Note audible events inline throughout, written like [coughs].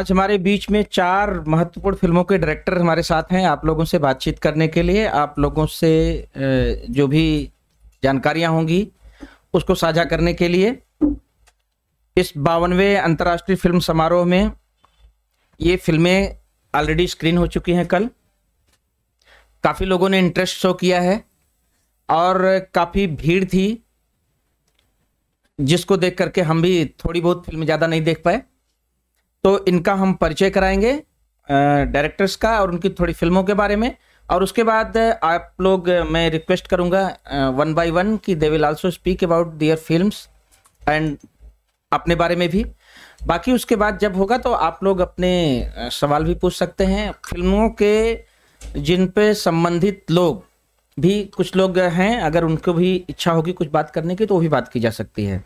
आज हमारे बीच में चार महत्वपूर्ण फिल्मों के डायरेक्टर हमारे साथ हैं आप लोगों से बातचीत करने के लिए आप लोगों से जो भी जानकारियां होंगी उसको साझा करने के लिए इस बावनवे अंतर्राष्ट्रीय फिल्म समारोह में ये फिल्में ऑलरेडी स्क्रीन हो चुकी हैं कल काफ़ी लोगों ने इंटरेस्ट शो किया है और काफ़ी भीड़ थी जिसको देख करके हम भी थोड़ी बहुत फिल्म ज़्यादा नहीं देख पाए तो इनका हम परिचय कराएंगे डायरेक्टर्स का और उनकी थोड़ी फिल्मों के बारे में और उसके बाद आप लोग मैं रिक्वेस्ट करूंगा वन बाय वन कि they will also speak about their films and अपने बारे में भी बाकी उसके बाद जब होगा तो आप लोग अपने सवाल भी पूछ सकते हैं फिल्मों के जिन पे संबंधित लोग भी कुछ लोग हैं अगर उनको भी इच्छा होगी कुछ बात करने की तो वो भी बात की जा सकती है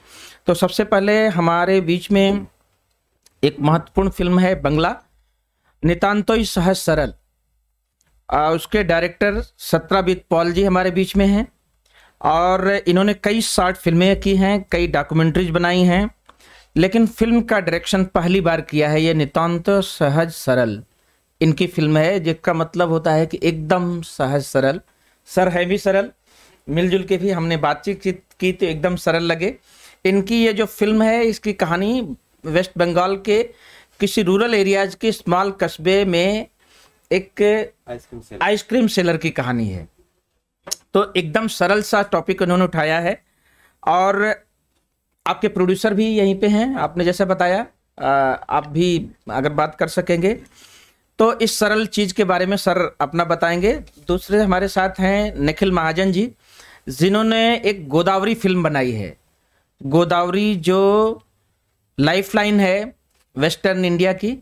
तो सबसे पहले हमारे बीच में एक महत्वपूर्ण फिल्म है बंगला नितान्तो सहज सरल आ, उसके डायरेक्टर सत्राबीत पॉल जी हमारे बीच में हैं और इन्होंने कई शॉर्ट फिल्में की हैं कई डॉक्यूमेंट्रीज बनाई हैं लेकिन फिल्म का डायरेक्शन पहली बार किया है ये नितान्त सहज सरल इनकी फिल्म है जिसका मतलब होता है कि एकदम सहज सरल सर है भी सरल मिलजुल के भी हमने बातचीत की तो एकदम सरल लगे इनकी ये जो फिल्म है इसकी कहानी वेस्ट बंगाल के किसी रूरल एरियाज के स्मॉल कस्बे में एक आइसक्रीम सेलर की कहानी है तो एकदम सरल सा टॉपिक उन्होंने उठाया है और आपके प्रोड्यूसर भी यहीं पे हैं आपने जैसा बताया आप भी अगर बात कर सकेंगे तो इस सरल चीज़ के बारे में सर अपना बताएंगे दूसरे हमारे साथ हैं निखिल महाजन जी जिन्होंने एक गोदावरी फिल्म बनाई है गोदावरी जो लाइफलाइन है वेस्टर्न इंडिया की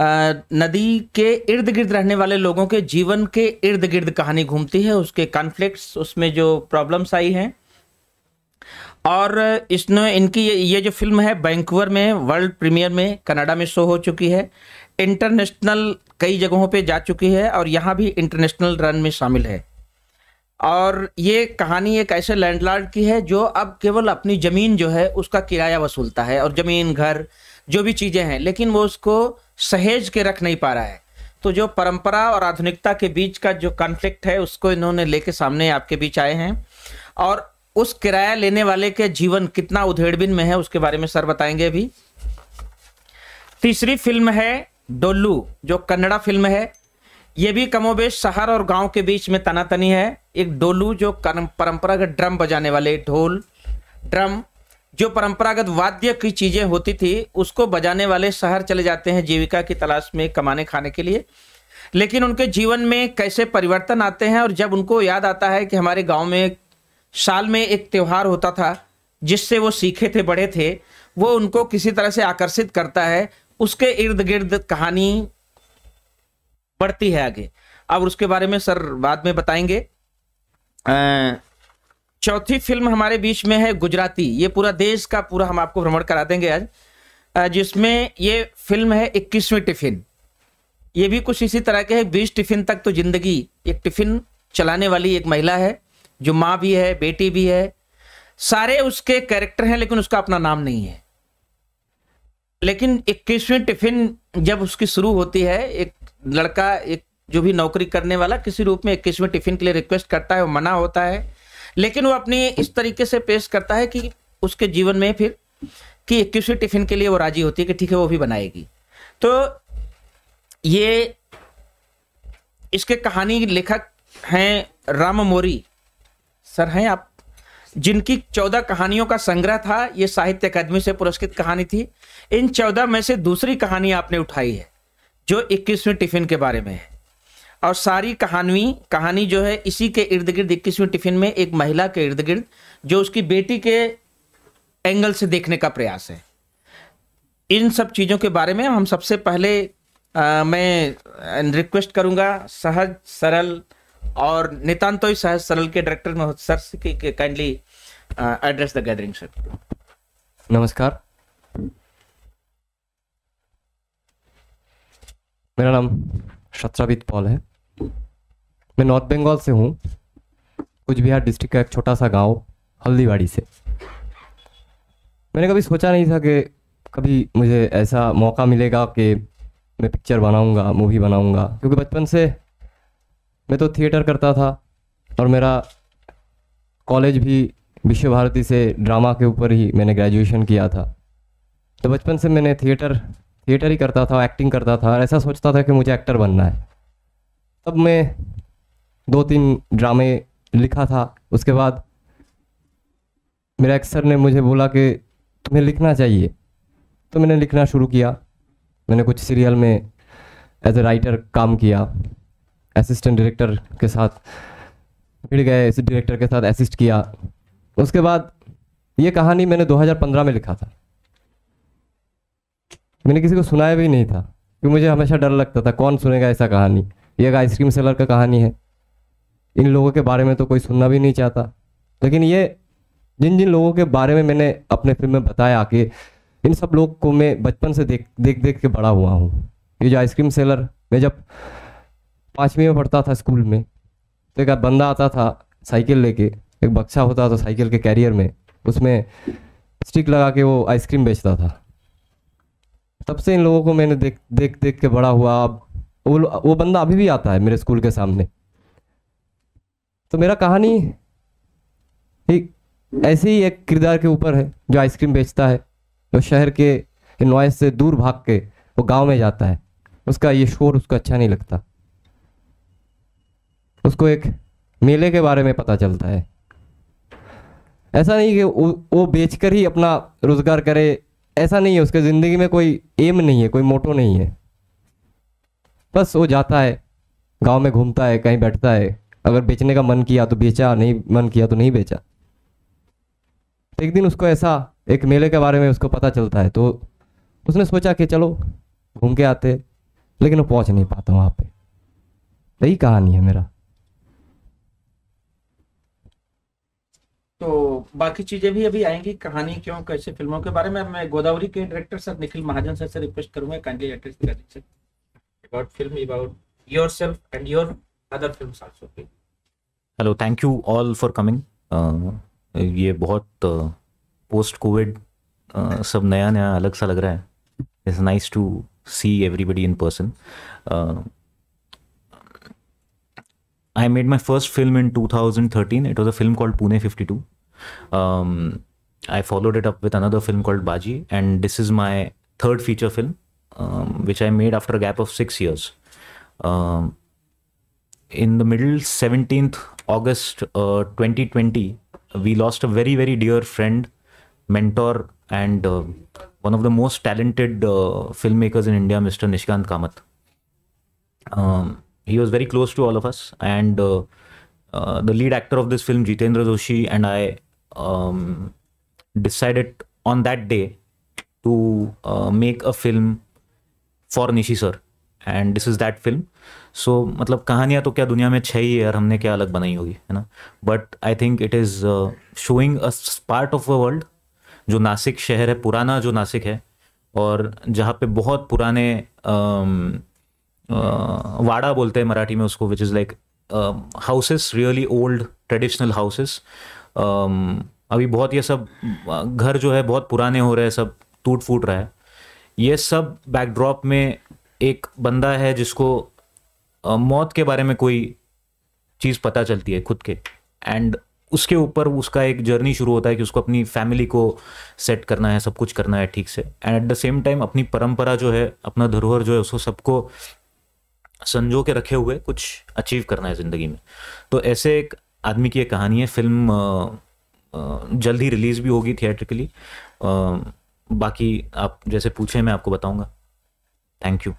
नदी के इर्द गिर्द रहने वाले लोगों के जीवन के इर्द गिर्द कहानी घूमती है उसके कॉन्फ्लिक्ट्स उसमें जो प्रॉब्लम्स आई हैं और इसने इनकी ये, ये जो फिल्म है बैंकुवर में वर्ल्ड प्रीमियर में कनाडा में शो हो चुकी है इंटरनेशनल कई जगहों पे जा चुकी है और यहाँ भी इंटरनेशनल रन में शामिल है और ये कहानी एक ऐसे लैंडलॉर्ड की है जो अब केवल अपनी ज़मीन जो है उसका किराया वसूलता है और ज़मीन घर जो भी चीज़ें हैं लेकिन वो उसको सहेज के रख नहीं पा रहा है तो जो परंपरा और आधुनिकता के बीच का जो कॉन्फ्लिक्ट है उसको इन्होंने लेके सामने आपके बीच आए हैं और उस किराया लेने वाले के जीवन कितना उधेड़बिन में है उसके बारे में सर बताएंगे अभी तीसरी फिल्म है डोलू जो कन्नड़ा फिल्म है ये भी कमोबेश शहर और गांव के बीच में तनातनी है एक डोलू जो परंपरागत ड्रम बजाने वाले ढोल ड्रम जो परंपरागत वाद्य की चीज़ें होती थी उसको बजाने वाले शहर चले जाते हैं जीविका की तलाश में कमाने खाने के लिए लेकिन उनके जीवन में कैसे परिवर्तन आते हैं और जब उनको याद आता है कि हमारे गांव में साल में एक त्यौहार होता था जिससे वो सीखे थे बड़े थे वो उनको किसी तरह से आकर्षित करता है उसके इर्द गिर्द कहानी बढ़ती है आगे अब उसके बारे में सर बाद में बताएंगे चौथी फिल्म हमारे बीच में है गुजराती ये पूरा देश का पूरा हम आपको भ्रमण करा देंगे आज जिसमें ये फिल्म है इक्कीसवीं टिफिन ये भी कुछ इसी तरह के है बीस टिफिन तक तो जिंदगी एक टिफिन चलाने वाली एक महिला है जो माँ भी है बेटी भी है सारे उसके कैरेक्टर हैं लेकिन उसका अपना नाम नहीं है लेकिन इक्कीसवीं टिफिन जब उसकी शुरू होती है एक लड़का एक जो भी नौकरी करने वाला किसी रूप में इक्कीस में टिफिन के लिए रिक्वेस्ट करता है वो मना होता है लेकिन वो अपनी इस तरीके से पेश करता है कि उसके जीवन में फिर कि इक्कीसवीं टिफिन के लिए वो राजी होती है कि ठीक है वो भी बनाएगी तो ये इसके कहानी लेखक हैं राम मोरी सर हैं आप जिनकी चौदह कहानियों का संग्रह था ये साहित्य अकादमी से पुरस्कृत कहानी थी इन चौदह में से दूसरी कहानी आपने उठाई है जो इक्कीसवीं टिफिन के बारे में है और सारी कहानवी कहानी जो है इसी के इर्द गिर्द इक्कीसवीं टिफिन में एक महिला के इर्द गिर्द जो उसकी बेटी के एंगल से देखने का प्रयास है इन सब चीज़ों के बारे में हम सबसे पहले आ, मैं रिक्वेस्ट करूंगा सहज सरल और नितान्तो ही सहज सरल के डायरेक्टर महोत्सर से kindly address the gathering sir नमस्कार मेरा नाम शत्राविद पॉल है मैं नॉर्थ बंगाल से हूँ कुछ बिहार डिस्ट्रिक्ट का एक छोटा सा गांव हल्दीवाड़ी से मैंने कभी सोचा नहीं था कि कभी मुझे ऐसा मौका मिलेगा कि मैं पिक्चर बनाऊंगा मूवी बनाऊंगा क्योंकि बचपन से मैं तो थिएटर करता था और मेरा कॉलेज भी विश्व भारती से ड्रामा के ऊपर ही मैंने ग्रेजुएशन किया था तो बचपन से मैंने थिएटर थिएटर ही करता था एक्टिंग करता था और ऐसा सोचता था कि मुझे एक्टर बनना है तब मैं दो तीन ड्रामे लिखा था उसके बाद मेरा एक्सर ने मुझे बोला कि तुम्हें लिखना चाहिए तो मैंने लिखना शुरू किया मैंने कुछ सीरियल में एज ए राइटर काम किया असिस्टेंट डायरेक्टर के साथ फिर गए इस डायरेक्टर के साथ असिस्ट किया उसके बाद ये कहानी मैंने 2015 में लिखा था मैंने किसी को सुनाया भी नहीं था कि मुझे हमेशा डर लगता था कौन सुनेगा ऐसा कहानी ये आइसक्रीम सेलर का कहानी है इन लोगों के बारे में तो कोई सुनना भी नहीं चाहता लेकिन ये जिन जिन लोगों के बारे में मैंने अपने फिल्म में बताया कि इन सब लोग को मैं बचपन से देख देख देख के बड़ा हुआ हूँ ये जो आइसक्रीम सेलर मैं जब पाँचवीं में पढ़ता था स्कूल में तो एक बंदा आता था साइकिल लेके एक बक्सा होता था साइकिल के कैरियर में उसमें स्टिक लगा के वो आइसक्रीम बेचता था तब से इन लोगों को मैंने देख देख देख के बड़ा हुआ अब वो वो बंदा अभी भी आता है मेरे स्कूल के सामने तो मेरा कहानी एक ऐसे ही एक किरदार के ऊपर है जो आइसक्रीम बेचता है जो शहर के नॉइस से दूर भाग के वो गांव में जाता है उसका ये शोर उसको अच्छा नहीं लगता उसको एक मेले के बारे में पता चलता है ऐसा नहीं कि वो, वो बेचकर ही अपना रोजगार करे ऐसा नहीं है उसके ज़िंदगी में कोई एम नहीं है कोई मोटो नहीं है बस वो जाता है गांव में घूमता है कहीं बैठता है अगर बेचने का मन किया तो बेचा नहीं मन किया तो नहीं बेचा तो एक दिन उसको ऐसा एक मेले के बारे में उसको पता चलता है तो उसने सोचा कि चलो घूम के आते लेकिन वो पहुंच नहीं पाता वहाँ पर यही कहानी है मेरा तो बाकी चीज़ें भी अभी आएंगी कहानी क्यों कैसे फिल्मों के बारे में मैं गोदावरी के director sir Nikhil Mahajan sir से रिक्वेस्ट करूंगा काइंडली एड्रेस कर दीजिए about film about yourself and your other film also hello thank you all for coming ये बहुत पोस्ट uh, कोविड uh, सब नया नया अलग सा लग रहा है it's nice to see everybody in person I made my first film in 2013. It was a film called Pune 52. Um, I followed it up with another film called Baji, and this is my third feature film, um, which I made after a gap of six years. Um, in the middle, 17th August uh, 2020, we lost a very, very dear friend, mentor, and uh, one of the most talented uh, filmmakers in India, Mr. Nishkant Kamath. Um, he was very close to all of us and uh, uh, the lead actor of this film jitendra doshi and i um, decided on that day to uh, make a film for nishi sir and this is that film so मतलब कहानियाँ तो क्या दुनिया में छह ही है और हमने क्या अलग बनाई होगी है ना but I think it is showing a part of a world जो नासिक शहर है पुराना जो नासिक है और जहाँ पे बहुत पुराने um, वाड़ा बोलते हैं मराठी में उसको which is like houses really old traditional houses अभी बहुत ये सब घर जो है बहुत पुराने हो रहे हैं सब टूट फूट रहा है ये सब बैकड्रॉप में एक बंदा है जिसको मौत के बारे में कोई चीज़ पता चलती है खुद के एंड उसके ऊपर उसका एक जर्नी शुरू होता है कि उसको अपनी फैमिली को सेट करना है सब कुछ करना है ठीक से and at the same time अपनी परंपरा जो है अपना धरोहर जो है उसको सबको संजो के रखे हुए कुछ अचीव करना है ज़िंदगी में तो ऐसे एक आदमी की एक कहानी है फिल्म जल्द ही रिलीज़ भी होगी थिएट्रिकली बाकी आप जैसे पूछे मैं आपको बताऊंगा thank you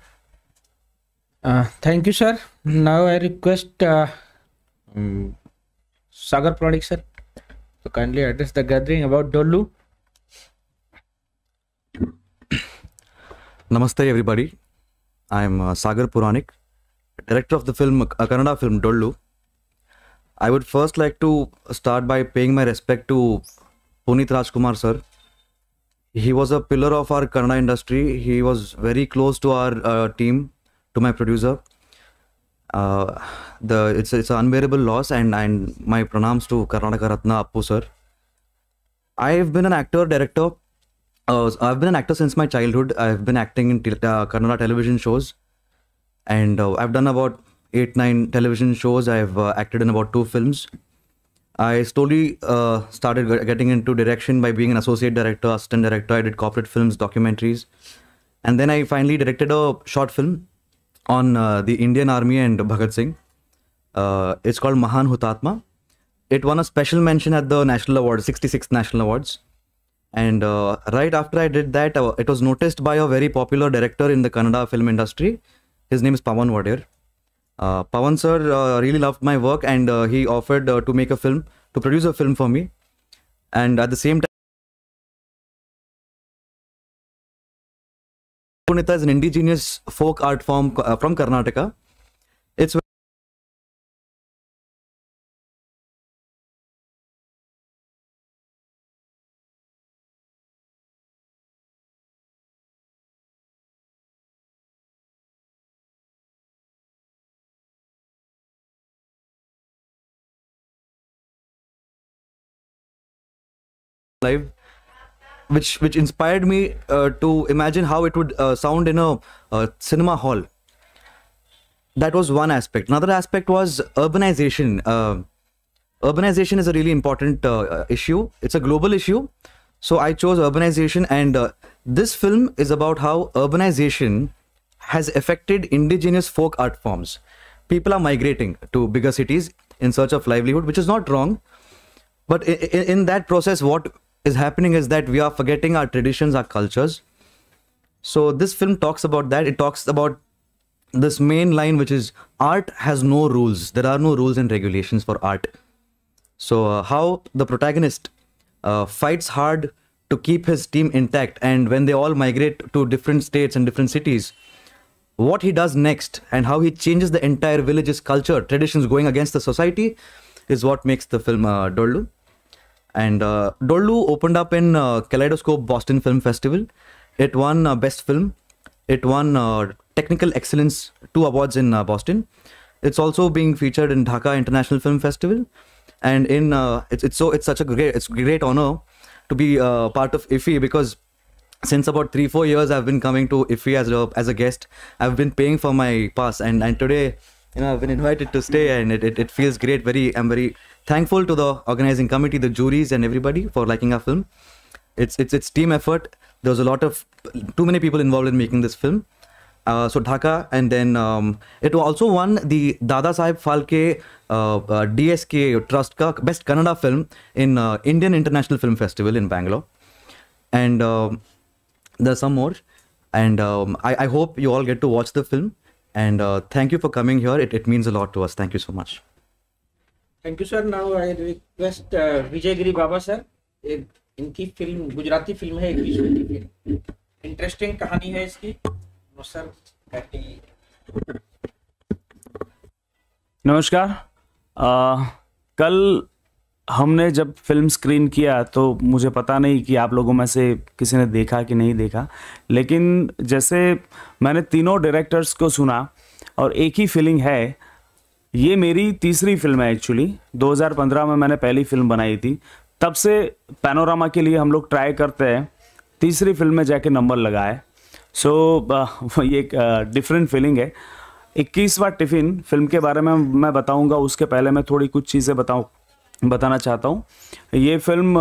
thank you sir now I request Sagar Puranik sir तो kindly address the gathering about Dollu नमस्ते everybody I am Sagar Puranik director of the film, a Kannada film, Dollu, I would first like to start by paying my respect to Puneet Rajkumar sir. He was a pillar of our Kannada industry. He was very close to our uh, team, to my producer. Uh, the it's it's an unbearable loss, and and my pranams to Karnataka Ratna Appu sir. I've been an actor director. Uh, I've been an actor since my childhood. I've been acting in te- uh, Kannada television shows and uh, I've done about eight nine television shows. I've uh, acted in about two films. I slowly uh, started getting into direction by being an associate director, assistant director. I did corporate films, documentaries, and then I finally directed a short film on uh, the Indian Army and Bhagat Singh. Uh, it's called Mahan Hutatma. It won a special mention at the National Awards, 66th National Awards. And uh, right after I did that, it was noticed by a very popular director in the Kannada film industry, his name is Pawan Vadir. Uh, Pawan sir uh, really loved my work and uh, he offered uh, to make a film, to produce a film for me. And at the same time, Punita is an indigenous folk art form uh, from Karnataka. It's live which which inspired me uh, to imagine how it would uh, sound in a uh, cinema hall that was one aspect another aspect was urbanization uh, urbanization is a really important uh, issue it's a global issue so i chose urbanization and this film is about how urbanization has affected indigenous folk art forms people are migrating to bigger cities in search of livelihood which is not wrong but in, in that process what is happening is that we are forgetting our traditions, our cultures. So this film talks about that. It talks about this main line, which is art has no rules. There are no rules and regulations for art. So uh, how the protagonist uh, fights hard to keep his team intact, and when they all migrate to different states and different cities, what he does next and how he changes the entire village's culture, traditions going against the society, is what makes the film uh, Doldu. And uh, Doldu opened up in uh, Kaleidoscope Boston Film Festival. It won uh, Best Film. It won uh, Technical Excellence two awards in uh, Boston. It's also being featured in Dhaka International Film Festival, and in uh, it's, it's so it's such a great it's great honor to be part of IFI because since about three four years I've been coming to IFI as a as a guest. I've been paying for my pass, and and today you know, I've been invited to stay, and it, it, it feels great. Very, I'm very thankful to the organizing committee, the juries, and everybody for liking our film. It's it's it's team effort. There was a lot of too many people involved in making this film. Uh, so Dhaka, and then um, it also won the Dada Sahib Phalke uh, uh, DSK Trust ka Best Kannada Film in uh, Indian International Film Festival in Bangalore, and um, there's some more. And um, I, I hope you all get to watch the film. And uh, thank you for coming here. It, it means a lot to us. Thank you so much. Thank you, sir. Now I request uh, Vijay Giri Baba, sir. इनकी film Gujarati film है इक्कीस की film interesting कहानी है इसकी sir नमस्कार आ, कल हमने जब फिल्म स्क्रीन किया तो मुझे पता नहीं कि आप लोगों में से किसी ने देखा कि नहीं देखा लेकिन जैसे मैंने तीनों डायरेक्टर्स को सुना और एक ही फीलिंग है ये मेरी तीसरी फिल्म है एक्चुअली 2015 में मैंने पहली फिल्म बनाई थी तब से पैनोरामा के लिए हम लोग ट्राई करते हैं तीसरी फिल्म में जाके नंबर लगाए सो so, ये एक डिफरेंट फीलिंग है इक्कीसवा टिफ़िन फिल्म के बारे में मैं बताऊंगा उसके पहले मैं थोड़ी कुछ चीज़ें बताऊँ बताना चाहता हूँ ये film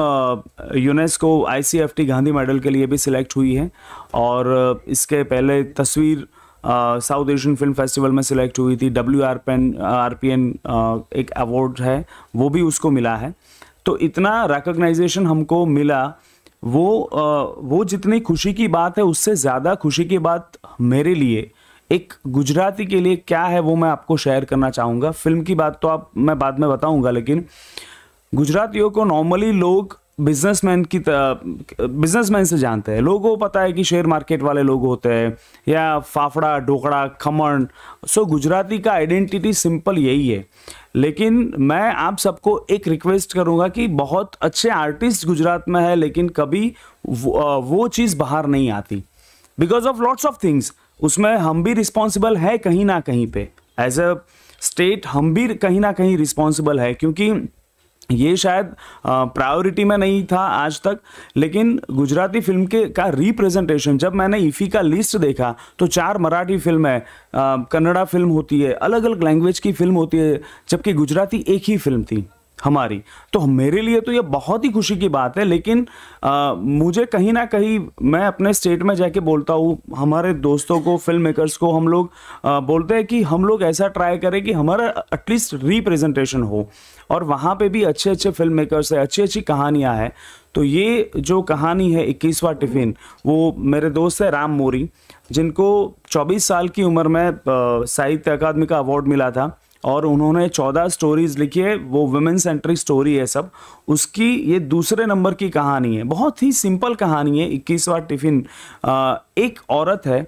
UNESCO ICFT Gandhi medal के लिए भी सिलेक्ट हुई है और इसके पहले Tasveer South Asian film festival में सिलेक्ट हुई थी डब्ल्यू आर पेन आर पी एन एक अवार्ड है वो भी उसको मिला है तो इतना रिकग्नाइजेशन हमको मिला वो आ, वो जितनी खुशी की बात है उससे ज़्यादा खुशी की बात मेरे लिए एक गुजराती के लिए क्या है वो मैं आपको शेयर करना चाहूँगा फिल्म की बात तो आप मैं बाद में बताऊँगा लेकिन गुजरातियों को नॉर्मली लोग बिजनेसमैन की बिजनेसमैन से जानते हैं लोगों को पता है कि शेयर मार्केट वाले लोग होते हैं या फाफड़ा ढोकड़ा खमण सो गुजराती का आइडेंटिटी सिंपल यही है लेकिन मैं आप सबको एक रिक्वेस्ट करूंगा कि बहुत अच्छे आर्टिस्ट गुजरात में है लेकिन कभी वो, वो चीज़ बाहर नहीं आती because of lots of things उसमें हम भी रिस्पॉन्सिबल है कहीं ना कहीं पे एज अ स्टेट हम भी कहीं ना कहीं रिस्पॉन्सिबल है क्योंकि ये शायद प्रायोरिटी में नहीं था आज तक लेकिन गुजराती फिल्म के का रिप्रेजेंटेशन जब मैंने ईफी e e का लिस्ट देखा तो चार मराठी फिल्म है कन्नड़ा फिल्म होती है अलग अलग लैंग्वेज की फिल्म होती है जबकि गुजराती एक ही फिल्म थी हमारी तो मेरे लिए तो ये बहुत ही खुशी की बात है लेकिन आ, मुझे कहीं ना कहीं मैं अपने स्टेट में जाके बोलता हूँ हमारे दोस्तों को फिल्म मेकर्स को हम लोग आ, बोलते हैं कि हम लोग ऐसा ट्राई करें कि हमारा एटलीस्ट रिप्रेजेंटेशन हो और वहाँ पे भी अच्छे अच्छे फिल्म मेकर्स है अच्छी अच्छी कहानियाँ हैं तो ये जो कहानी है इक्कीसवा टिफ़िन वो मेरे दोस्त है राम मोरी जिनको 24 साल की उम्र में साहित्य अकादमी का अवार्ड मिला था और उन्होंने चौदह स्टोरीज लिखी है वो वुमेन सेंट्रिक स्टोरी है सब उसकी ये दूसरे नंबर की कहानी है बहुत ही सिंपल कहानी है इक्कीसवा टिफिन एक औरत है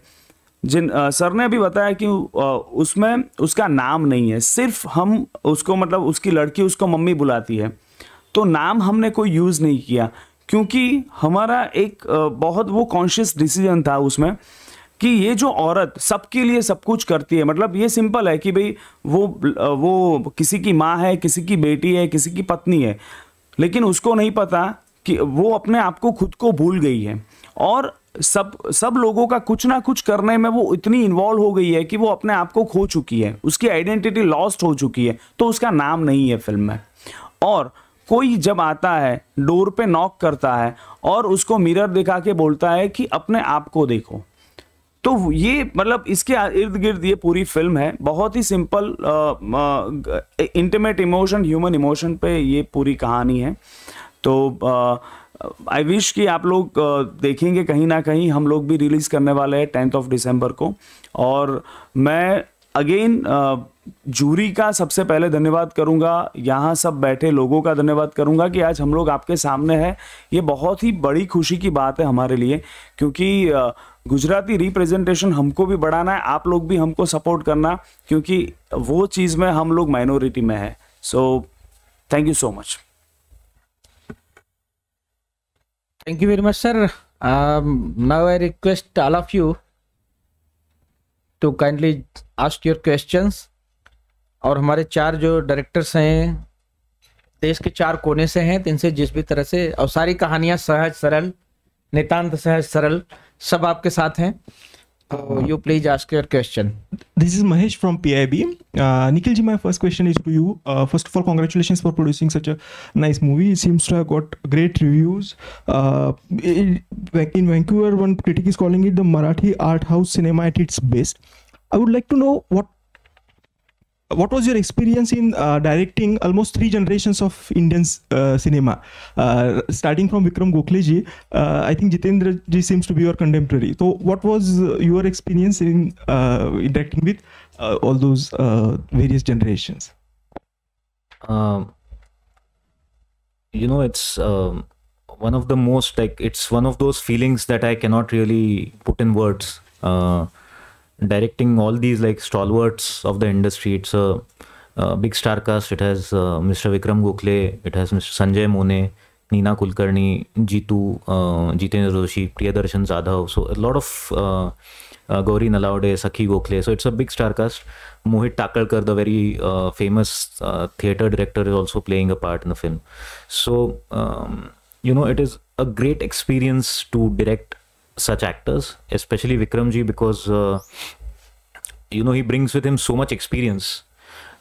जिन आ, सर ने अभी बताया कि आ, उसमें उसका नाम नहीं है सिर्फ हम उसको मतलब उसकी लड़की उसको मम्मी बुलाती है तो नाम हमने कोई यूज़ नहीं किया क्योंकि हमारा एक आ, बहुत वो कॉन्शियस डिसीजन था उसमें कि ये जो औरत सबके लिए सब कुछ करती है मतलब ये सिंपल है कि भाई वो वो किसी की माँ है किसी की बेटी है किसी की पत्नी है लेकिन उसको नहीं पता कि वो अपने आप को खुद को भूल गई है और सब सब लोगों का कुछ ना कुछ करने में वो इतनी इन्वॉल्व हो गई है कि वो अपने आप को खो चुकी है उसकी आइडेंटिटी लॉस्ट हो चुकी है तो उसका नाम नहीं है फिल्म में और कोई जब आता है डोर पे नॉक करता है और उसको मिरर दिखा के बोलता है कि अपने आप को देखो तो ये मतलब इसके इर्द गिर्द ये पूरी फिल्म है बहुत ही simple intimate emotion human emotion पे ये पूरी कहानी है तो आई विश कि आप लोग uh, देखेंगे कहीं ना कहीं हम लोग भी रिलीज़ करने वाले हैं टेंथ ऑफ दिसंबर को और मैं अगेन जूरी का सबसे पहले धन्यवाद करूंगा यहाँ सब बैठे लोगों का धन्यवाद करूंगा कि आज हम लोग आपके सामने हैं ये बहुत ही बड़ी खुशी की बात है हमारे लिए क्योंकि uh, गुजराती रिप्रेजेंटेशन हमको भी बढ़ाना है आप लोग भी हमको सपोर्ट करना क्योंकि वो चीज़ में हम लोग माइनॉरिटी में है so thank you so much thank you very much sir now I request all of you to kindly ask your your और हमारे चार जो डायरेक्टर्स हैं देश के चार कोने से हैं तो इनसे जिस भी तरह से और सारी कहानियां सहज सरल नितांत सहज सरल सब आपके साथ हैं you please ask your question this is Mahesh from P I B Nikhil ji my first question is to you first of all congratulation for producing such nice movie seems to have got great reviews in Vancouver one critic is calling it the Marathi art house cinema at its best I would like to know what what was your experience in uh, directing almost three generations of Indian uh, cinema, uh, starting from Vikram Gokhale uh, I think Jitendra ji seems to be your contemporary. So, what was your experience in uh, interacting with uh, all those various generations? Um, you know, it's um, one of the most like it's one of those feelings that I cannot really put in words directing all these like stalwarts of the industry. It's a, a big star cast. It has uh, Mr. Vikram Gokhale, it has Mr. Sanjay Mone, Nina Kulkarni, Jitu, uh, Jitendra Doshi, Priyadarshan Zadhav. So a lot of uh, uh, Gauri Nalawade, Sakhi Gokhale. So it's a big star cast. Mohit Takalkar, the very uh, famous uh, theater director, is also playing a part in the film. So um, you know, it is a great experience to direct such actors, especially Vikramji, because uh, you know he brings with him so much experience,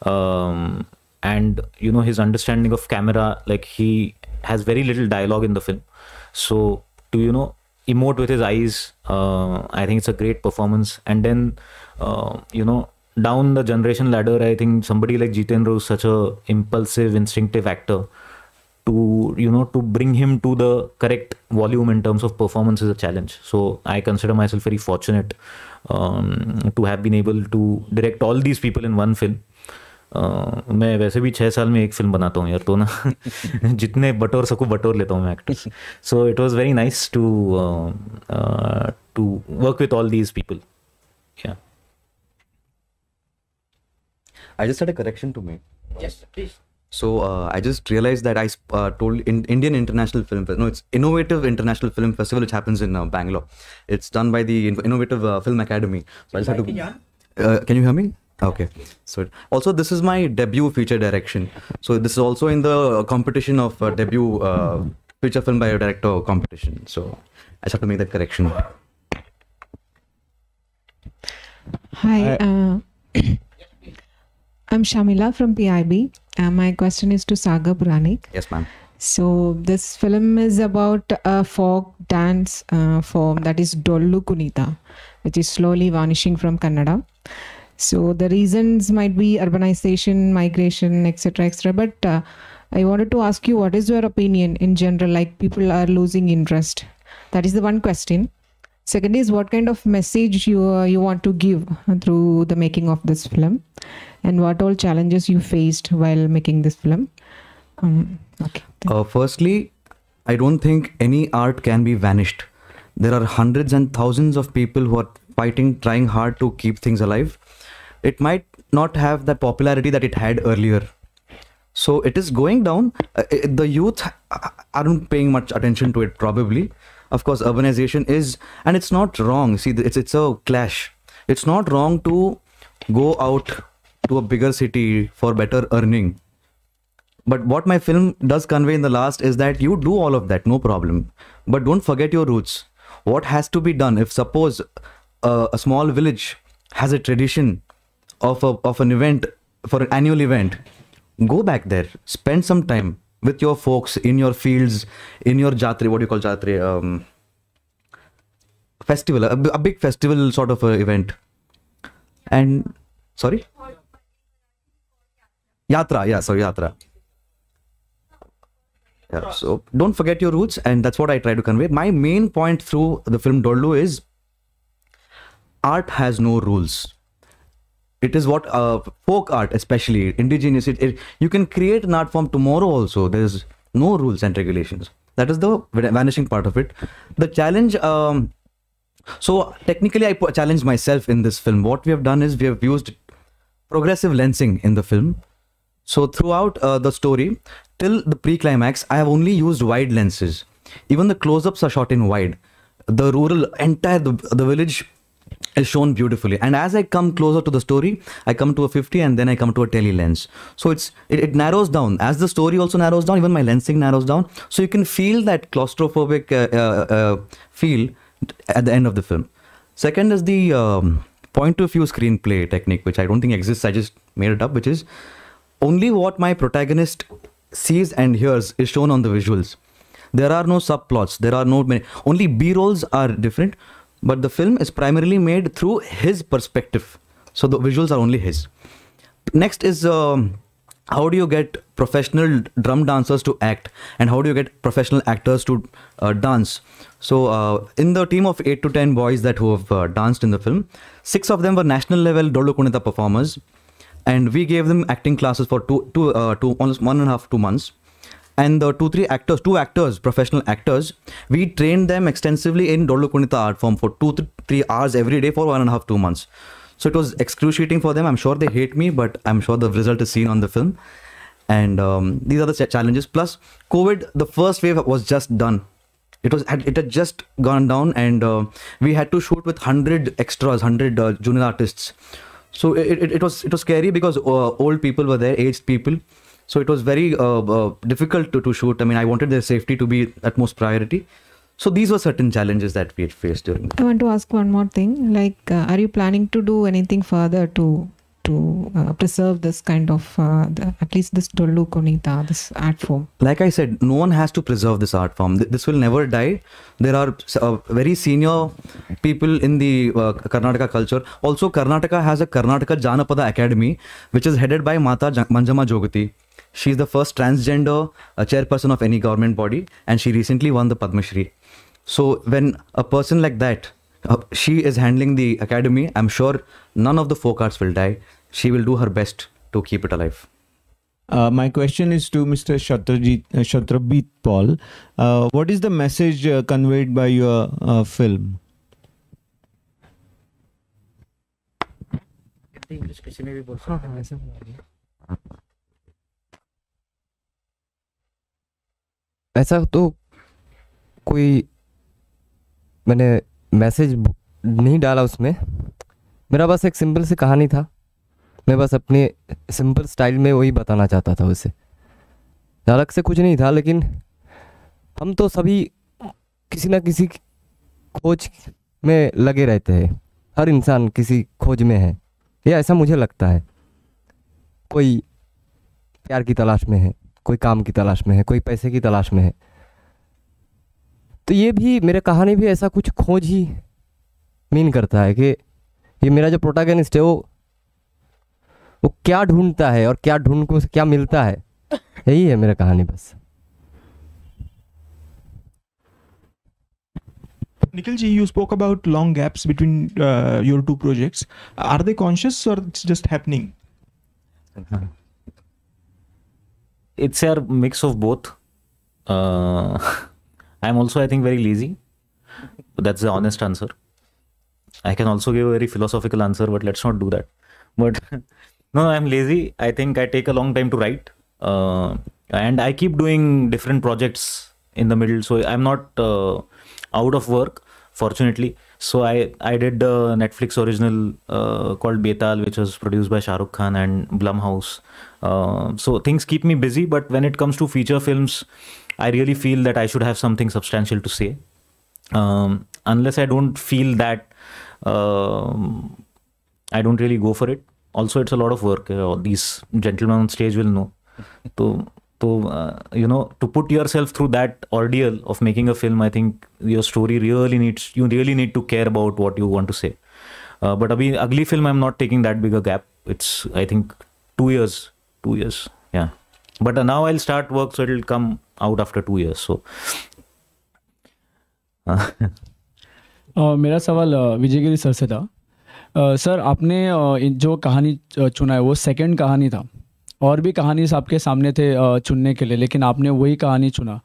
um, and you know his understanding of camera. Like he has very little dialogue in the film, so to you know emote with his eyes, uh, I think it's a great performance. And then uh, you know down the generation ladder, I think somebody like Jitendra is such a impulsive, instinctive actor to you know to bring him to the correct volume in terms of performance is a challenge so i consider myself very fortunate um, to have been able to direct all these people in one film Uh, मैं वैसे भी छः साल में एक film बनाता हूँ यार तो ना [laughs] जितने बटोर सकूँ बटोर लेता हूँ मैं actors so it was very nice to to work with all these people I just had a correction to make. Yes, please. So uh, I just realized that I uh, told in Indian International Film Festival. No, it's Innovative International Film Festival, which happens in uh, Bangalore. It's done by the Innovative uh, Film Academy. So I'll have to. Uh, can you hear me? Okay. So also this is my debut feature direction. So this is also in the competition of uh, debut feature film by director competition. So I just have to make that correction. Hi. [coughs] I'm Shamila from PIB. Uh, my question is to Sagar Buranik. Yes, ma'am. So this film is about a folk dance uh, form that is Dollu Kunita, which is slowly vanishing from Kannada. So the reasons might be urbanization, migration, etc., etc. But uh, I wanted to ask you, what is your opinion in general? Like people are losing interest. That is the one question. Second is what kind of message you uh, you want to give through the making of this film, and what all challenges you faced while making this film. Um, okay. Uh, firstly, I don't think any art can be vanished. There are hundreds and thousands of people who are fighting, trying hard to keep things alive. It might not have the popularity that it had earlier. So it is going down. Uh, the youth aren't paying much attention to it, probably. Of course, urbanization is, and it's not wrong. See, it's it's a clash. It's not wrong to go out to a bigger city for better earning. But what my film does convey in the last is that you do all of that, no problem. But don't forget your roots. What has to be done if suppose a, a small village has a tradition of a, of an event for an annual event, go back there, spend some time with your folks in your fields, in your jatri. What do you call jatri? Um, festival, a, a big festival sort of event. And sorry Yatra, yeah, sorry, Yatra. Yeah, so don't forget your roots, and that's what I try to convey. My main point through the film Dollu is art has no rules. It is what uh, folk art, especially indigenous. It, it, you can create an art form tomorrow also. There's no rules and regulations. That is the vanishing part of it. The challenge. Um, so technically, I challenged myself in this film. What we have done is we have used progressive lensing in the film so throughout uh, the story, till the pre-climax, I have only used wide lenses. Even the close-ups are shot in wide. The rural entire the, the village is shown beautifully and as i come closer to the story i come to a 50 and then i come to a tele lens so it's it, it narrows down as the story also narrows down even my lensing narrows down so you can feel that claustrophobic uh, uh, uh, feel at the end of the film second is the um, point of view screenplay technique which i don't think exists i just made it up which is only what my protagonist sees and hears is shown on the visuals. There are no subplots. There are no many. Only B rolls are different, but the film is primarily made through his perspective. So the visuals are only his. Next is um, how do you get professional drum dancers to act and how do you get professional actors to uh, dance so uh, in the team of 8 to 10 boys that who have uh, danced in the film six of them were national level dolo performers and we gave them acting classes for two, two, uh, two, almost one and a half, two months. And the two, three actors, two actors, professional actors, we trained them extensively in Dolo Kunita art form for two, three hours every day for one and a half, two months. So it was excruciating for them. I'm sure they hate me, but I'm sure the result is seen on the film. And um, these are the challenges. Plus, COVID, the first wave was just done it was it had just gone down and uh, we had to shoot with 100 extras 100 uh, junior artists so it, it, it was it was scary because uh, old people were there aged people so it was very uh, uh, difficult to, to shoot i mean i wanted their safety to be at most priority so these were certain challenges that we had faced during. I want to ask one more thing. Like, uh, are you planning to do anything further to to uh, preserve this kind of uh, the, at least this dollu konita this art form like i said no one has to preserve this art form this will never die there are uh, very senior people in the uh, karnataka culture also karnataka has a karnataka janapada academy which is headed by mata manjama jogati she is the first transgender uh, chairperson of any government body and she recently won the padma shri so when a person like that uh, she is handling the academy i'm sure none of the folk arts will die she will do her best to keep it alive. Uh, my question is to Mr. Shatrajit, uh, Shatrabit Paul. Uh, what is the message conveyed by your film? English किसी में भी बोल सकते हैं ऐसे ऐसा तो कोई मैंने मैसेज नहीं डाला उसमें मेरा बस एक सिंपल सी कहानी था मैं बस अपने सिंपल स्टाइल में वही बताना चाहता था उसे अलग से कुछ नहीं था लेकिन हम तो सभी किसी ना किसी खोज में लगे रहते हैं हर इंसान किसी खोज में है या ऐसा मुझे लगता है कोई प्यार की तलाश में है कोई काम की तलाश में है कोई पैसे की तलाश में है तो ये भी मेरे कहानी भी ऐसा कुछ खोज ही मीन करता है कि ये मेरा जो प्रोटागनिस्ट है वो वो क्या ढूंढता है और क्या ढूंढ को क्या मिलता है यही है मेरा कहानी बस Nikhil ji, you spoke about long gaps between uh, your two projects. Are they conscious or it's just happening? It's a mix of both. Uh, I'm also, I think, very lazy. That's the honest answer. I can also give a very philosophical answer, but let's not do that. But No, I'm lazy. I think I take a long time to write. Uh, and I keep doing different projects in the middle. So I'm not uh, out of work, fortunately. So I, I did the Netflix original uh, called Betal, which was produced by Shahrukh Khan and Blumhouse. Uh, so things keep me busy. But when it comes to feature films, I really feel that I should have something substantial to say. Um, unless I don't feel that, um, I don't really go for it also it's a lot of work uh, these gentlemen on stage will know to to uh, you know to put yourself through that ordeal of making a film i think your story really needs you really need to care about what you want to say uh, but abhi ugly film i'm not taking that big a gap it's i think 2 years 2 years yeah but uh, now i'll start work so it'll come out after 2 years so [laughs] uh, मेरा सवाल विजय गिरी sir से sir आपने जो कहानी चुना है वो second कहानी था और भी कहानी आपके सामने थे चुनने के लिए लेकिन आपने वही कहानी चुना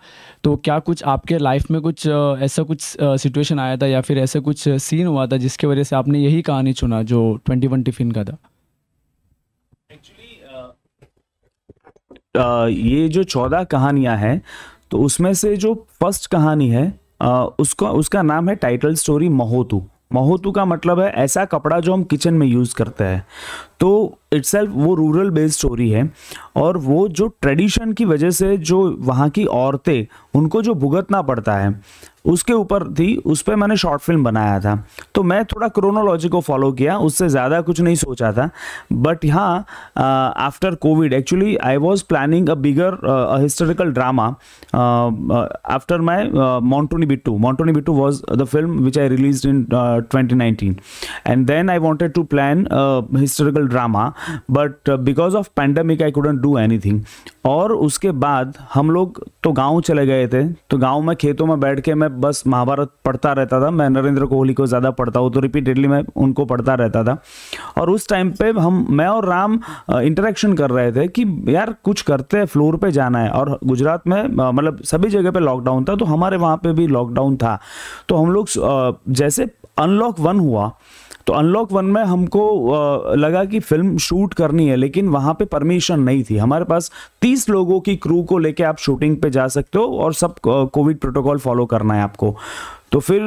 तो क्या कुछ आपके लाइफ में कुछ ऐसा कुछ सिचुएशन आया था या फिर ऐसा कुछ सीन हुआ था जिसके वजह से आपने यही कहानी चुना जो ट्वेंटी वन टिफिन का था एक्चुअली ये जो चौदह कहानियाँ हैं तो उसमें से जो फर्स्ट कहानी है उसका उसका नाम है टाइटल स्टोरी महोतू महोतु का मतलब है ऐसा कपड़ा जो हम किचन में यूज़ करते हैं तो इट्स वो रूरल बेस्ड स्टोरी है और वो जो ट्रेडिशन की वजह से जो वहाँ की औरतें उनको जो भुगतना पड़ता है उसके ऊपर थी उस पर मैंने शॉर्ट फिल्म बनाया था तो मैं थोड़ा क्रोनोलॉजी को फॉलो किया उससे ज़्यादा कुछ नहीं सोचा था बट हाँ after covid actually I was planning a bigger historical drama after my मॉन्टोनी बिट्टू मॉन्टोनी बिट्टू was the film which I release in twenty nineteen and then I wanted to plan historical drama but because of pandemic I couldn't do anything और उसके बाद हम लोग तो गांव चले गए थे तो गांव में खेतों में बैठ के मैं बस महाभारत पढ़ता रहता था मैं नरेंद्र कोहली को ज़्यादा पढ़ता हूँ तो रिपीटेडली मैं उनको पढ़ता रहता था और उस टाइम पे हम मैं और राम इंटरेक्शन कर रहे थे कि यार कुछ करते हैं फ्लोर पे जाना है और गुजरात में मतलब सभी जगह पे लॉकडाउन था तो हमारे वहाँ पे भी लॉकडाउन था तो हम लोग जैसे अनलॉक वन हुआ तो अनलॉक वन में हमको लगा कि फिल्म शूट करनी है लेकिन वहां पे परमिशन नहीं थी हमारे पास तीस लोगों की क्रू को लेके आप शूटिंग पे जा सकते हो और सब कोविड प्रोटोकॉल फॉलो करना है आपको तो फिर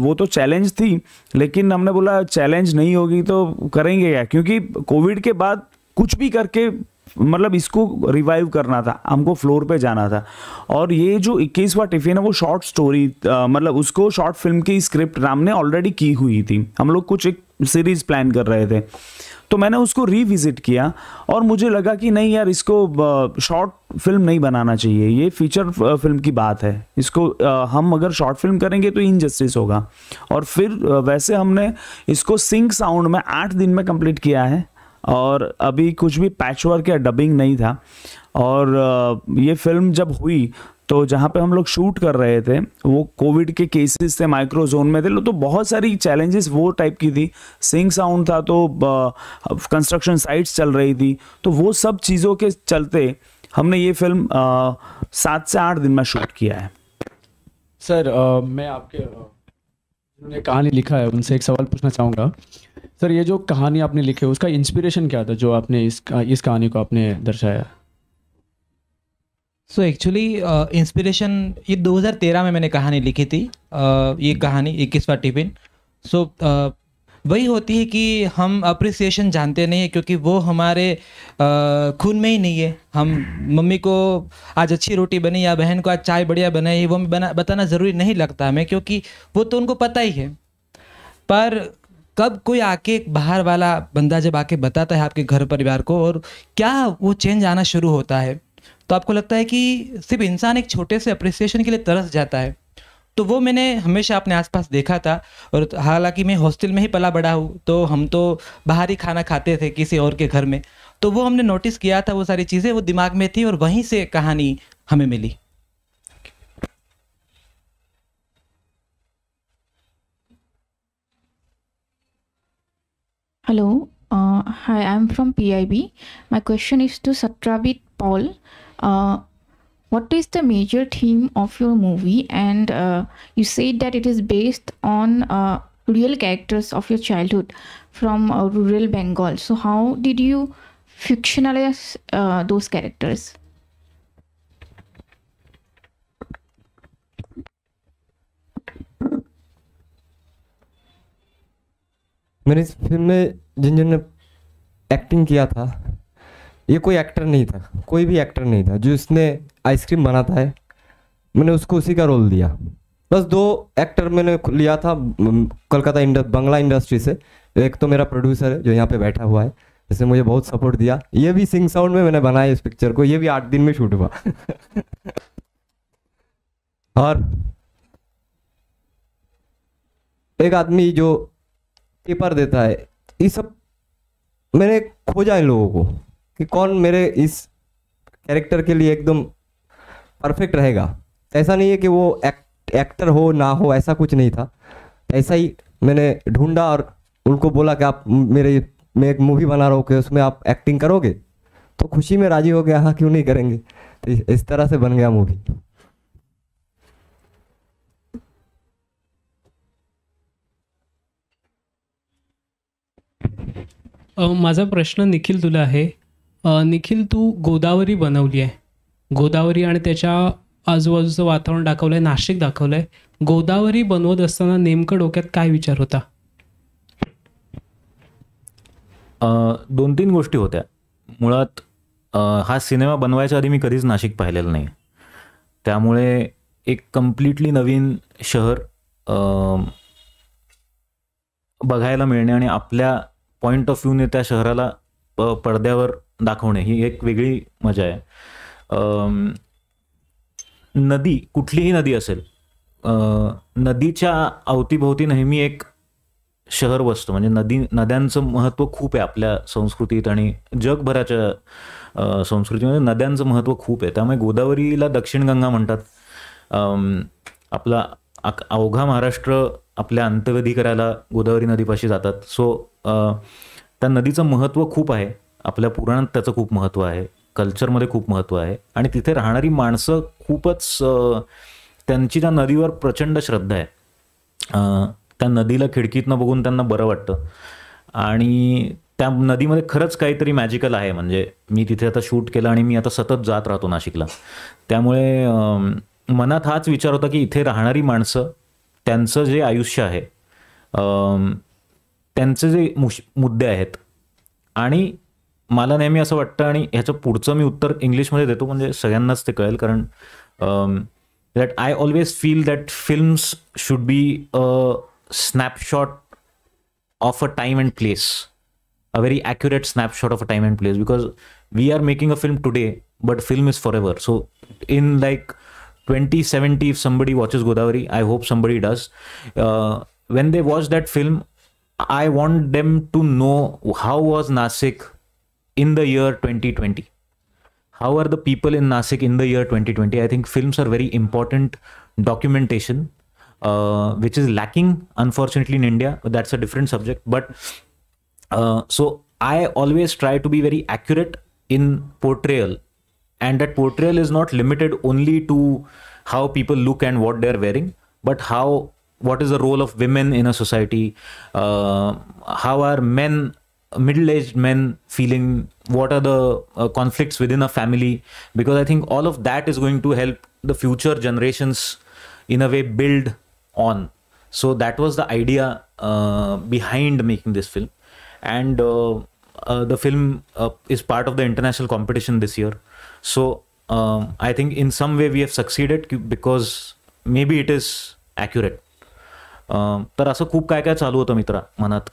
वो तो चैलेंज थी लेकिन हमने बोला चैलेंज नहीं होगी तो करेंगे क्या क्योंकि कोविड के बाद कुछ भी करके मतलब इसको रिवाइव करना था हमको फ्लोर पे जाना था और ये जो इक्कीसवा टिफिन है वो शॉर्ट स्टोरी आ, मतलब उसको शॉर्ट फिल्म की स्क्रिप्ट राम ने ऑलरेडी की हुई थी हम लोग कुछ एक सीरीज प्लान कर रहे थे तो मैंने उसको रीविज़िट किया और मुझे लगा कि नहीं यार इसको शॉर्ट फिल्म नहीं बनाना चाहिए ये फीचर फिल्म की बात है इसको हम अगर शॉर्ट फिल्म करेंगे तो इनजस्टिस होगा और फिर वैसे हमने इसको सिंक साउंड में आठ दिन में कंप्लीट किया है और अभी कुछ भी पैचवर्क या डबिंग नहीं था और ये फिल्म जब हुई तो जहाँ पे हम लोग शूट कर रहे थे वो कोविड के केसेस थे माइक्रो जोन में थे तो बहुत सारी चैलेंजेस वो टाइप की थी सिंग साउंड था तो कंस्ट्रक्शन साइट्स चल रही थी तो वो सब चीज़ों के चलते हमने ये फिल्म सात से आठ दिन में शूट किया है सर आ, मैं आपके जिन्होंने कहानी लिखा है उनसे एक सवाल पूछना चाहूँगा सर ये जो कहानी आपने लिखी उसका इंस्पिरेशन क्या था जो आपने इस इस कहानी को आपने दर्शाया सो एक्चुअली इंस्पिरेशन ये 2013 में मैंने कहानी लिखी थी uh, ये हम्म। कहानी इक्कीसवा टिफिन सो uh, वही होती है कि हम अप्रिसिएशन जानते नहीं है क्योंकि वो हमारे uh, खून में ही नहीं है हम मम्मी को आज अच्छी रोटी बनी या बहन को आज चाय बढ़िया बनाई वो बना बताना ज़रूरी नहीं लगता हमें क्योंकि वो तो उनको पता ही है पर कब कोई आके बाहर वाला बंदा जब आके बताता है आपके घर परिवार को और क्या वो चेंज आना शुरू होता है तो आपको लगता है कि सिर्फ इंसान एक छोटे से अप्रिसिएशन के लिए तरस जाता है तो वो मैंने हमेशा अपने आसपास देखा था और हालांकि मैं हॉस्टल में ही पला बड़ा हूँ तो हम तो बाहर ही खाना खाते थे किसी और के घर में तो वो हमने नोटिस किया था वो सारी चीज़ें वो दिमाग में थी और वहीं से कहानी हमें मिली Hello. Uh, hi, I'm from PIB. My question is to Satrabit Paul. Uh, what is the major theme of your movie? And uh, you said that it is based on uh, real characters of your childhood from uh, rural Bengal. So, how did you fictionalize uh, those characters? मैंने इस film में जिन जिन ने acting किया था ये कोई actor नहीं था कोई भी एक्टर नहीं था जो इसने आइसक्रीम बनाता है मैंने उसको उसी का रोल दिया बस दो एक्टर मैंने लिया था कलकत्ता इंड बंगला इंडस्ट्री से एक तो मेरा प्रोड्यूसर है जो यहाँ पे बैठा हुआ है जिसने मुझे बहुत सपोर्ट दिया ये भी सिंग साउंड में मैंने बनाया इस पिक्चर को ये भी आठ दिन में शूट हुआ [laughs] और एक आदमी जो पेपर देता है ये सब मैंने खोजा इन लोगों को कि कौन मेरे इस कैरेक्टर के लिए एकदम परफेक्ट रहेगा ऐसा नहीं है कि वो एक्ट एक्टर हो ना हो ऐसा कुछ नहीं था ऐसा ही मैंने ढूंढा और उनको बोला कि आप मेरे मैं एक मूवी बना रहा हूँ कि उसमें आप एक्टिंग करोगे तो खुशी में राजी हो गया हाँ क्यों नहीं करेंगे तो इस तरह से बन गया मूवी माझा प्रश्न निखिल तुला आहे निखिल तू गोदावरी बनवली आहे गोदावरी आणि त्याच्या आजूबाजूचं वातावरण दाखवलं आहे नाशिक दाखवलंय गोदावरी बनवत असताना नेमकं डोक्यात काय विचार होता दोन तीन गोष्टी होत्या मुळात हा सिनेमा बनवायच्या आधी मी कधीच नाशिक पाहिलेलं नाही त्यामुळे एक कम्प्लिटली नवीन शहर बघायला मिळणे आणि आपल्या पॉईंट ऑफ व्ह्यूने त्या शहराला पडद्यावर दाखवणे ही एक वेगळी मजा आहे नदी कुठलीही नदी असेल नदीच्या अवतीभोवती नेहमी एक शहर वसतं म्हणजे नदी नद्यांचं महत्त्व खूप आहे आपल्या संस्कृतीत आणि जगभराच्या संस्कृतीमध्ये म्हणजे नद्यांचं महत्त्व खूप आहे त्यामुळे गोदावरीला दक्षिण गंगा म्हणतात आपला अवघा महाराष्ट्र आपल्या अंत्यविधी करायला गोदावरी नदीपाशी जातात सो त्या नदीचं महत्त्व खूप आहे आपल्या पुराणात त्याचं खूप महत्त्व आहे कल्चरमध्ये खूप महत्त्व आहे आणि तिथे राहणारी माणसं खूपच त्यांची त्या नदीवर प्रचंड श्रद्धा आहे त्या नदीला खिडकीतनं बघून त्यांना बरं वाटतं आणि त्या नदीमध्ये खरंच काहीतरी मॅजिकल आहे म्हणजे मी तिथे आता शूट केलं आणि मी आता सतत जात राहतो नाशिकला त्यामुळे मनात हाच विचार होता की इथे राहणारी माणसं त्यांचं जे आयुष्य आहे त्यांचे जे मुश मुद्दे आहेत आणि मला नेहमी असं वाटतं आणि ह्याचं पुढचं मी उत्तर इंग्लिशमध्ये देतो म्हणजे सगळ्यांनाच ते कळेल कारण that I always feel that films should be a snapshot of a time and place a very accurate snapshot of a time and place because we are making a film today but film is forever so in like twenty seventy if somebody watches Godavari I hope somebody does when they watch that film I want them to know how was Nasik in the year 2020. How are the people in Nasik in the year 2020? I think films are very important documentation, uh, which is lacking unfortunately in India. That's a different subject. But uh, so I always try to be very accurate in portrayal, and that portrayal is not limited only to how people look and what they're wearing, but how what is the role of women in a society uh, how are men middle-aged men feeling what are the uh, conflicts within a family because i think all of that is going to help the future generations in a way build on so that was the idea uh, behind making this film and uh, uh, the film uh, is part of the international competition this year so um, i think in some way we have succeeded because maybe it is accurate तर असं खूप काय काय चालू होतं मित्रा मनात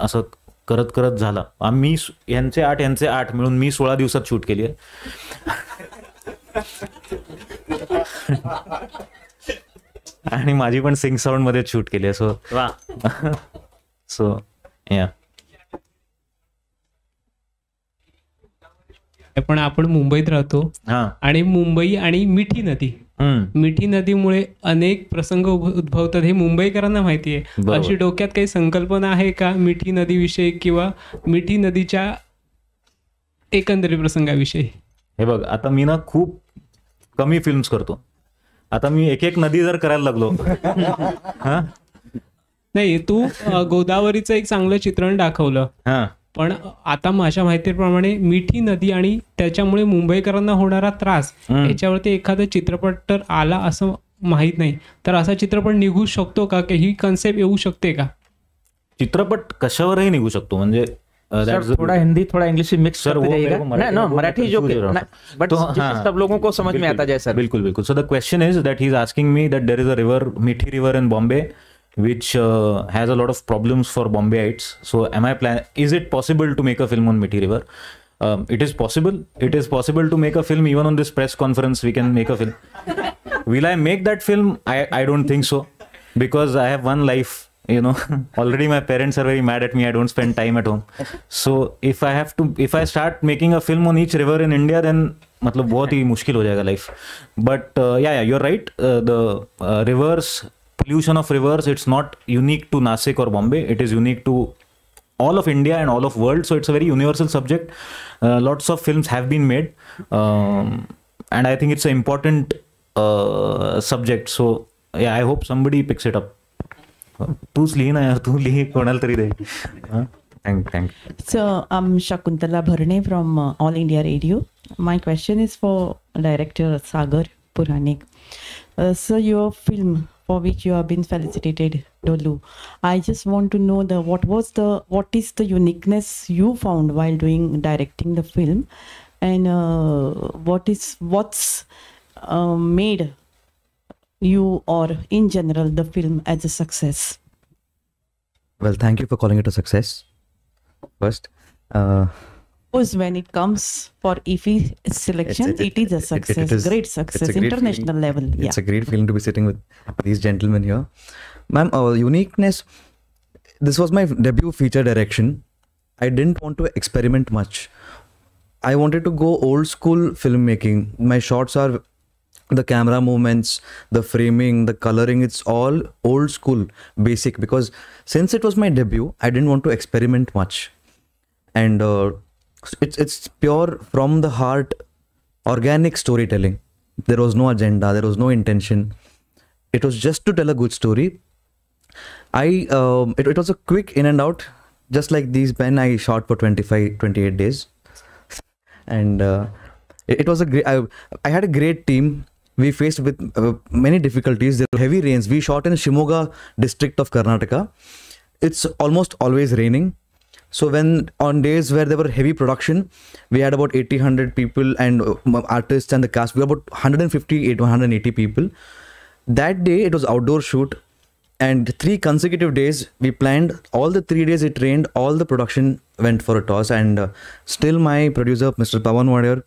असं करत करत झालं मी यांचे आठ यांचे आठ मिळून मी सोळा दिवसात शूट केली आहे आणि माझी पण सिंग साऊंड मध्ये शूट केली आहे सो [laughs] सो या पण आपण मुंबईत राहतो हा आणि मुंबई आणि मिठी नदी मिठी नदीमुळे अनेक प्रसंग उद्भवतात हे मुंबईकरांना माहिती आहे अशी डोक्यात काही संकल्पना आहे का मिठी नदीविषयी किंवा मिठी नदीच्या एकंदरीत प्रसंगाविषयी हे बघ आता मी ना खूप कमी फिल्म्स करतो आता मी एक एक नदी जर करायला लागलो [laughs] नाही तू गोदावरीचं एक चांगलं चित्रण दाखवलं पण आता माझ्या माहितीप्रमाणे मिठी नदी आणि त्याच्यामुळे मुंबईकरांना होणारा त्रास याच्यावरती एखादा चित्रपट तर आला असं माहीत नाही तर असा चित्रपट निघू शकतो का की ही कन्सेप्ट येऊ शकते का चित्रपट कशावरही निघू शकतो म्हणजे थोड़ा हिंदी थोड़ा इंग्लिश मिक्स सर मराठी जो बट सब लोगों को समझ में आता जाए सर बिल्कुल बिल्कुल so the question is that he is asking me that there is a river Mithi river in Bombay which uh, has a lot of problems for Bombayites. So am I plan? Is it possible to make a film on Mithi River? Um, it is possible. It is possible to make a film even on this press conference. We can make a film. [laughs] Will I make that film? I I don't think so, because I have one life. You know, [laughs] already my parents are very mad at me. I don't spend time at home. So if I have to, if I start making a film on each river in India, then मतलब बहुत ही मुश्किल हो जाएगा life but yeah you are right the rivers pollution of rivers it's not unique to nasik or bombay it is unique to all of india and all of world so it's a very universal subject uh, lots of films have been made um, and i think it's an important uh, subject so yeah i hope somebody picks it up [laughs] Thank, thank. So I'm Shakuntala Bharne from uh, All India Radio. My question is for director Sagar Puranik. Uh, so your film for which you have been felicitated, Dolu. I just want to know the what was the what is the uniqueness you found while doing directing the film, and uh, what is what's uh, made you or in general the film as a success. Well, thank you for calling it a success. First, uh, course, when it comes for EFI selection, it's, it is a success, it, is, great success, great international feeling. level. Yeah. It's a great feeling to be sitting with these gentlemen here. Ma'am, our uniqueness, this was my debut feature direction. I didn't want to experiment much. I wanted to go old school filmmaking. My shots are the camera movements, the framing, the coloring, it's all old school, basic. Because since it was my debut, I didn't want to experiment much. And uh, it's it's pure from the heart, organic storytelling. There was no agenda. There was no intention. It was just to tell a good story. I um, it, it was a quick in and out, just like these pen I shot for 25, 28 days, and uh, it, it, was a great. I, I had a great team we faced with uh, many difficulties. There were heavy rains. We shot in Shimoga district of Karnataka. It's almost always raining so when on days where there were heavy production we had about 800 people and uh, artists and the cast we were about one hundred and 180 people that day it was outdoor shoot and three consecutive days we planned all the three days it rained all the production went for a toss and uh, still my producer mr Pawan Wadier,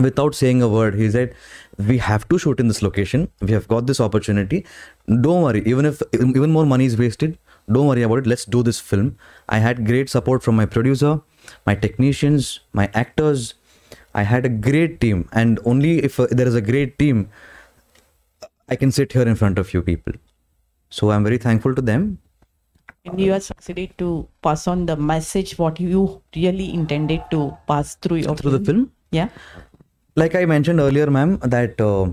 without saying a word he said we have to shoot in this location we have got this opportunity don't worry even if even more money is wasted don't worry about it let's do this film i had great support from my producer my technicians my actors i had a great team and only if uh, there is a great team i can sit here in front of you people so i'm very thankful to them and you have succeeded to pass on the message what you really intended to pass through your through film. the film yeah like i mentioned earlier ma'am that uh,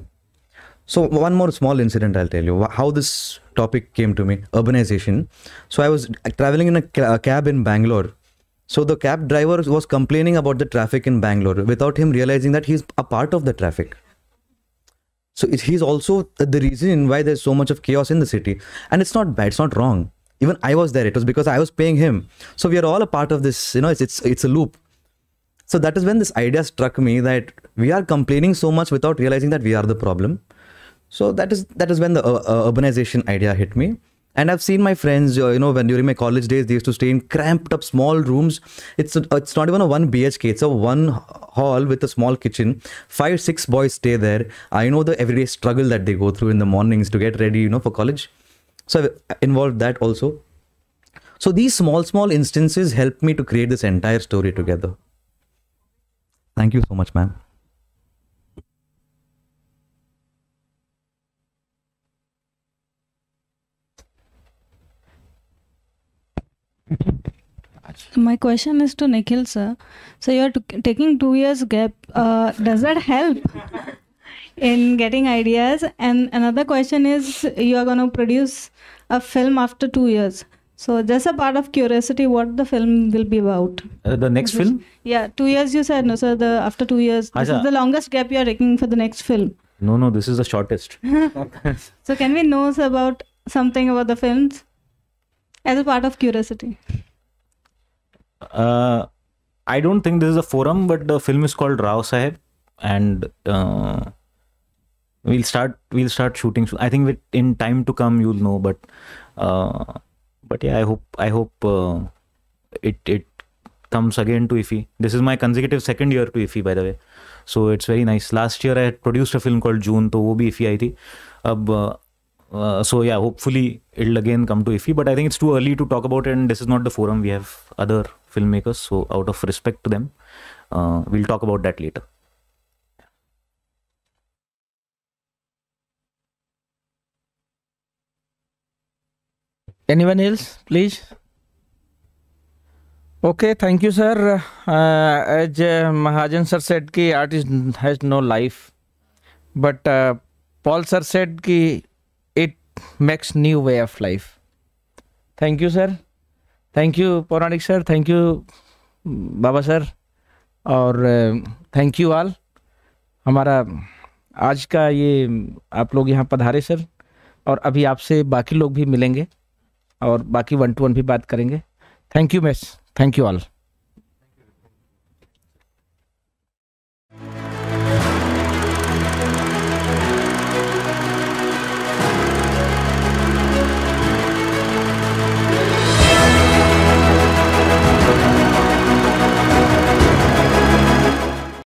so one more small incident I'll tell you how this topic came to me urbanization. So I was traveling in a cab in Bangalore. So the cab driver was complaining about the traffic in Bangalore without him realizing that he's a part of the traffic. So he's also the reason why there's so much of chaos in the city. And it's not bad. It's not wrong. Even I was there. It was because I was paying him. So we are all a part of this. You know, it's it's, it's a loop. So that is when this idea struck me that we are complaining so much without realizing that we are the problem so that is that is when the uh, uh, urbanization idea hit me. And I've seen my friends, uh, you know, when during my college days, they used to stay in cramped up small rooms. It's a, it's not even a one BHK. It's a one hall with a small kitchen. Five six boys stay there. I know the everyday struggle that they go through in the mornings to get ready, you know, for college. So I've involved that also. So these small small instances helped me to create this entire story together. Thank you so much, ma'am. [laughs] My question is to Nikhil sir. So you're taking two years gap. Uh, does that help in getting ideas? And another question is you are going to produce a film after two years. So just a part of curiosity, what the film will be about? Uh, the next this, film? Yeah, two years you said no, sir. The after two years, this is the longest gap you are taking for the next film. No, no, this is the shortest. [laughs] so can we know sir, about something about the films? as a part of curiosity uh, i don't think this is a forum but the film is called rao sahib and uh, we'll start we'll start shooting soon. i think with, in time to come you'll know but uh, but yeah i hope i hope uh, it it comes again to ifi this is my consecutive second year to ifi by the way so it's very nice last year i produced a film called june to wo bhi ifi aayi thi ab uh, uh, so yeah, hopefully it'll again come to IFI, but I think it's too early to talk about it, and this is not the forum. We have other filmmakers, so out of respect to them, uh, we'll talk about that later. Anyone else, please? Okay, thank you, sir. Uh, as uh, Mahajan sir said, ki artist has no life, but uh, Paul sir said ki makes new way of life thank you sir thank you Puranik sir thank you Baba sir और thank you all हमारा आज का ये आप लोग यहाँ पधारे sir और अभी आपसे बाकी लोग भी मिलेंगे और बाकी वन टू वन भी बात करेंगे थैंक यू मैस थैंक यू ऑल